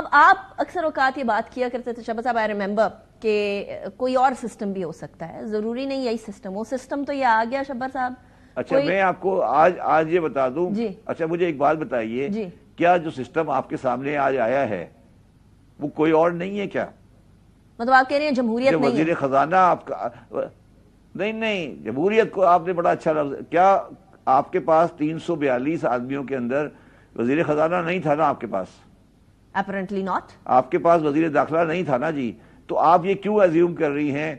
अब आप अक्सर औकात ये बात किया करते थे शबा साहब आई रिमेंबर कि कोई और सिस्टम भी हो सकता है जरूरी नहीं यही सिस्टम हो सिस्टम तो ये आ गया शब्बर साहब अच्छा मैं आपको आज आज ये बता दूं जी अच्छा मुझे एक बात बताइए क्या जो सिस्टम आपके सामने आज आया है वो कोई और नहीं है क्या मतलब आप कह रहे हैं जमहूरियत वजीर खजाना आपका नहीं नहीं जमहूरियत को आपने बड़ा अच्छा लफ्ज क्या आपके पास तीन सौ बयालीस आदमियों के अंदर वजीर खजाना नहीं था ना आपके पास अपरेंटली नॉट आपके पास वजीर दाखिला नहीं था ना जी तो आप ये क्यों एज्यूम कर रही हैं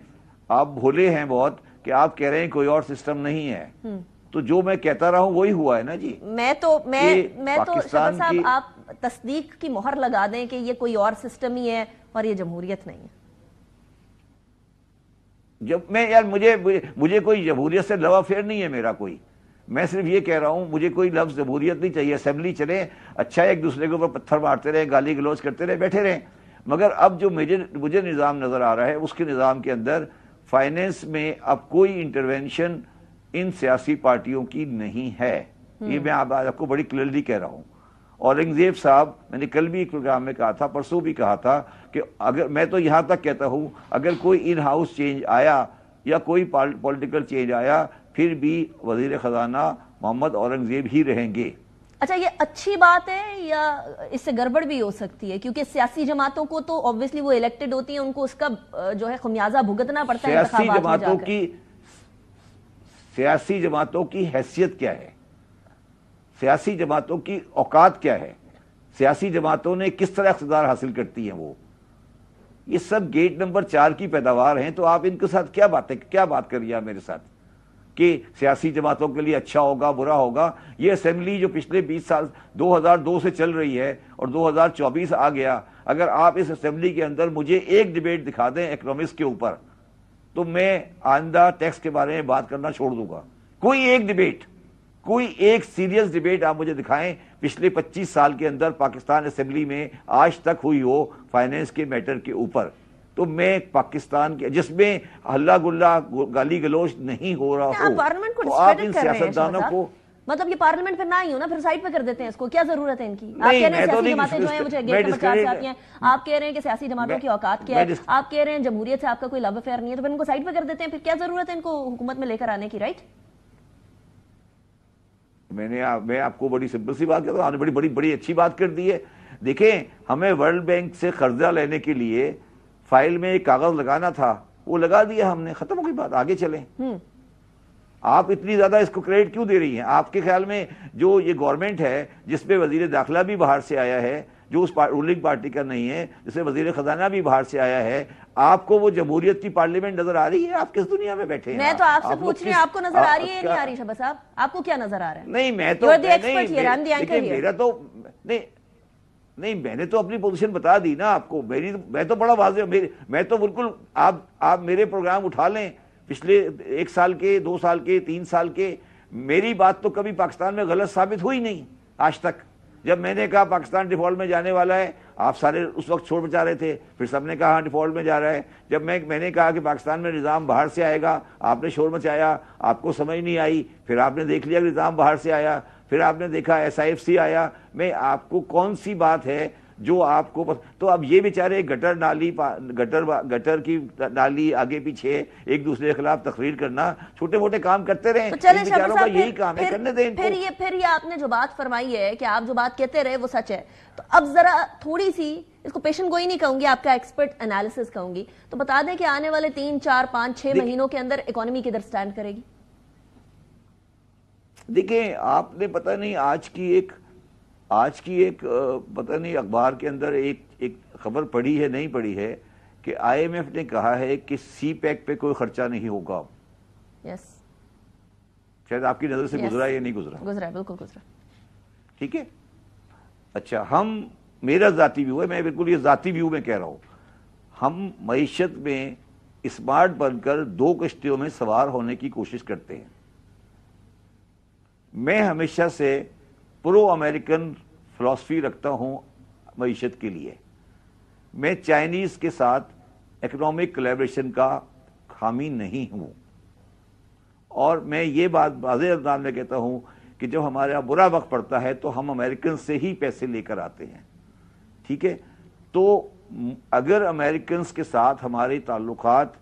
आप भोले हैं बहुत कि आप कह रहे हैं कोई और सिस्टम नहीं है हम्म। तो जो मैं कहता रहा हूँ वही हुआ है ना जी मैं तो मैं मैं तो साहब आप तस्दीक की मोहर लगा दें कि ये कोई और सिस्टम ही है और ये जमहूरियत नहीं है जब मैं यार मुझे मुझे कोई जमहूरियत से लवा फेर नहीं है मेरा कोई मैं सिर्फ ये कह रहा हूँ मुझे कोई लफ्ज़ जमूरियत नहीं चाहिए असम्बली चले अच्छा एक दूसरे के ऊपर पत्थर मारते रहे गाली गलौज करते रहे बैठे रहे मगर अब जो मुझे मुझे निज़ाम नज़र आ रहा है उसके निज़ाम के अंदर फाइनेंस में अब कोई इंटरवेंशन इन सियासी पार्टियों की नहीं है ये हम्म। मैं आप, आपको बड़ी क्लियरली कह रहा हूँ औरंगजेब साहब मैंने कल भी एक प्रोग्राम में कहा था परसों भी कहा था कि अगर मैं तो यहाँ तक कहता हूँ अगर कोई इन हाउस चेंज आया या कोई पॉलिटिकल चेंज आया फिर भी वजीर खजाना मोहम्मद औरंगजेब ही रहेंगे अच्छा ये अच्छी बात है या इससे गड़बड़ भी हो सकती है क्योंकि सियासी जमातों को तो ऑब्वियसली वो इलेक्टेड होती हैं उनको उसका जो है खमियाजा भुगतना पड़ता है सियासी जमातों की सियासी जमातों की हैसियत क्या है सियासी जमातों की औकात क्या है सियासी जमातों ने किस तरह इकतदार हासिल करती है वो ये सब गेट नंबर चार की पैदावार हैं तो आप इनके साथ क्या बातें क्या बात कर रही है मेरे साथ कि सियासी जमातों के लिए अच्छा होगा बुरा होगा ये असेंबली जो पिछले 20 साल 2002 से चल रही है और 2024 आ गया अगर आप इस असेंबली के अंदर मुझे एक डिबेट दिखा दें इकोनॉमिक्स के ऊपर तो मैं आइंदा टैक्स के बारे में बात करना छोड़ दूंगा कोई एक डिबेट कोई एक सीरियस डिबेट आप मुझे दिखाएं पिछले 25 साल के अंदर पाकिस्तान असेंबली में आज तक हुई हो फाइनेंस के मैटर के ऊपर तो मैं पाकिस्तान के जिसमें हल्ला गुल्ला गाली गलोच नहीं हो रहा हो तो आप इन सियासतदानों को मतलब ये पार्लियामेंट पे ना ही हो ना फिर साइड पे कर देते हैं इसको क्या जरूरत है इनकी आप कह रहे हैं तो सियासी जो है मुझे गेट पर आती हैं आप कह रहे हैं कि सियासी जमातों की औकात क्या है आप कह रहे हैं जमहूरियत से आपका कोई लव अफेयर नहीं है तो फिर इनको साइड पे कर देते हैं फिर क्या जरूरत है इनको हुकूमत में लेकर आने की राइट मैंने आ, मैं आपको बड़ी सिंपल सी बात करता हूँ आपने बड़ी बड़ी बड़ी अच्छी बात कर दी है देखें हमें वर्ल्ड बैंक से कर्जा लेने के लिए फाइल में एक कागज लगाना था वो लगा दिया हमने खत्म हो गई बात आगे चले हम्म। आप इतनी ज्यादा इसको क्रेडिट क्यों दे रही हैं आपके ख्याल में जो ये गवर्नमेंट है जिसपे वजीर दाखिला भी बाहर से आया है जो उस रूलिंग पार्टी का नहीं है जिसे वजीर खजाना भी बाहर से आया है आपको वो जमहूरियत की पार्लियामेंट नजर आ रही है आप किस दुनिया में बैठे हैं मैं तो आपसे आप पूछ रही आपको नजर आ, रही है नहीं आ रही साहब आपको क्या नजर आ रहा है नहीं मैं तो नहीं मेरा तो नहीं नहीं मैंने तो अपनी पोजीशन बता दी ना आपको मेरी तो- मैं तो बड़ा वाजे मेरे मैं तो बिल्कुल आप आप मेरे प्रोग्राम उठा लें पिछले एक साल के दो साल के तीन साल के मेरी बात तो कभी पाकिस्तान में गलत साबित हुई नहीं आज तक जब मैंने कहा पाकिस्तान डिफॉल्ट में जाने वाला है आप सारे उस वक्त छोड़ बचा रहे थे फिर सबने कहा हाँ, डिफॉल्ट में जा रहा है जब मैं मैंने कहा कि पाकिस्तान में निज़ाम बाहर से आएगा आपने शोर मचाया आपको समझ नहीं आई फिर आपने देख लिया कि निज़ाम बाहर से आया फिर आपने देखा एस आया मैं आपको कौन सी बात है जो आपको पस... तो अब ये बेचारे गटर नाली गटर गटर की नाली आगे पीछे एक दूसरे के खिलाफ तकरीर करना छोटे मोटे काम करते रहे तो का यही काम है करने दें फिर ये फिर ये आपने जो बात फरमाई है कि आप जो बात कहते रहे वो सच है तो अब जरा थोड़ी सी इसको पेशेंट गोई नहीं कहूंगी आपका एक्सपर्ट एनालिसिस कहूंगी तो बता दें कि आने वाले तीन चार पांच छह महीनों के अंदर इकोनॉमी किधर स्टैंड करेगी देखिए आपने पता नहीं आज की एक आज की एक पता नहीं अखबार के अंदर एक एक खबर पड़ी है नहीं पड़ी है कि आईएमएफ ने कहा है कि सी पैक पे कोई खर्चा नहीं होगा यस शायद आपकी नज़र से गुजरा या नहीं गुजरा गुजरा बिल्कुल गुजरा ठीक है अच्छा हम मेरा जाति व्यू है मैं बिल्कुल ये जाति व्यू में कह रहा हूं हम मीशत में स्मार्ट बनकर दो कश्तियों में सवार होने की कोशिश करते हैं मैं हमेशा से प्रो अमेरिकन फ़िलासफ़ी रखता हूँ मीशत के लिए मैं चाइनीज़ के साथ इकोनॉमिक कोलेब्रेशन का खामी नहीं हूं और मैं ये बात वाजे अंदाज में कहता हूं कि जब हमारे यहाँ बुरा वक्त पड़ता है तो हम अमेरिकन से ही पैसे लेकर आते हैं ठीक है तो अगर अमेरिकन के साथ हमारे ताल्लुकात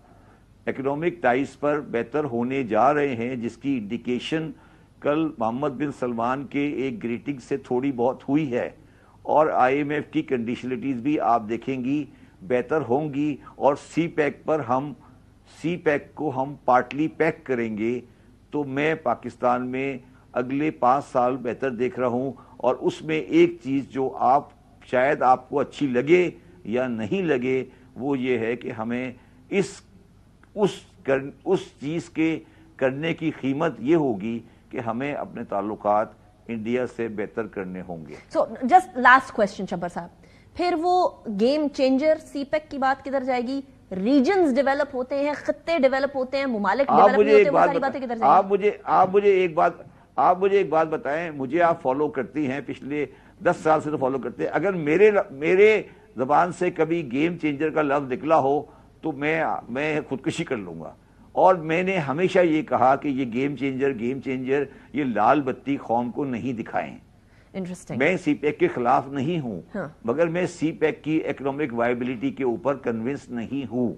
इकोनॉमिक टाइज पर बेहतर होने जा रहे हैं जिसकी इंडिकेशन कल मोहम्मद बिन सलमान के एक ग्रीटिंग से थोड़ी बहुत हुई है और आईएमएफ की कंडीशनलिटीज़ भी आप देखेंगी बेहतर होंगी और सी पैक पर हम सी पैक को हम पार्टली पैक करेंगे तो मैं पाकिस्तान में अगले पाँच साल बेहतर देख रहा हूँ और उसमें एक चीज़ जो आप शायद आपको अच्छी लगे या नहीं लगे वो ये है कि हमें इस उस कर, उस चीज़ के करने की कीमत ये होगी कि हमें अपने ताल्लुक इंडिया से बेहतर करने होंगे so just last question Chhabbar साहब फिर वो गेम चेंजर सीपेक की बात किधर जाएगी रीजन डेवलप होते हैं खत्ते डेवलप होते हैं मुमालिक आप मुझे एक बात आप मुझे आप मुझे एक बात आप मुझे एक बात बताएं मुझे आप फॉलो करती हैं पिछले दस साल से तो फॉलो करते हैं अगर मेरे मेरे जबान से कभी गेम चेंजर का लफ्ज निकला हो तो मैं मैं खुदकुशी कर लूंगा और मैंने हमेशा ये कहा कि ये गेम चेंजर गेम चेंजर ये लाल बत्ती कौम को नहीं दिखाएं इंटरेस्टिंग मैं सी पैक e के खिलाफ नहीं हूँ हाँ। मगर मैं सी पैक e की इकोनॉमिक वायबिलिटी के ऊपर कन्विंस नहीं हूँ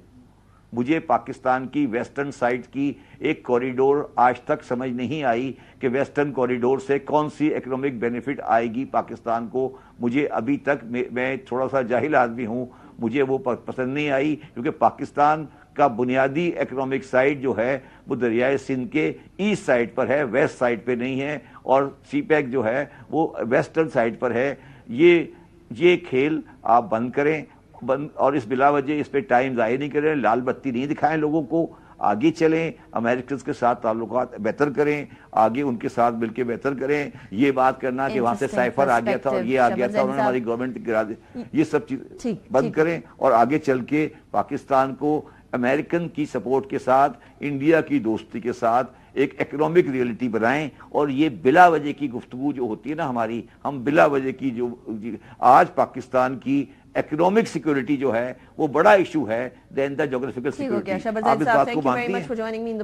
मुझे पाकिस्तान की वेस्टर्न साइड की एक कॉरिडोर आज तक समझ नहीं आई कि वेस्टर्न कॉरिडोर से कौन सी इकोनॉमिक बेनिफिट आएगी पाकिस्तान को मुझे अभी तक मैं थोड़ा सा जाहिल आदमी हूँ मुझे वो पसंद नहीं आई क्योंकि पाकिस्तान का बुनियादी इकोनॉमिक साइट जो है वो दरियाए सिंध के ईस्ट साइड पर है वेस्ट साइड पे नहीं है और सी पैक e जो है वो वेस्टर्न साइड पर है ये ये खेल आप बंद करें बंद और इस बिलावजह इस पर टाइम ज़ाहिर नहीं करें लाल बत्ती नहीं दिखाएं लोगों को आगे चलें अमेरिकन के साथ ताल्लुक बेहतर करें आगे उनके साथ मिलकर बेहतर करें ये बात करना कि वहाँ से साइफर आ गया था और ये आ गया था उन्होंने हमारी गवर्नमेंट गिरा दी ये सब चीज बंद करें और आगे चल के पाकिस्तान को अमेरिकन की सपोर्ट के साथ इंडिया की दोस्ती के साथ एक इकोनॉमिक रियलिटी बनाएं और ये बिला वजह की गुफ्तु जो होती है ना हमारी हम बिला वजह की जो आज पाकिस्तान की इकोनॉमिक सिक्योरिटी जो है वो बड़ा इशू है देन द जोग्राफिकल सिक्योरिटी आप इस बात को हैं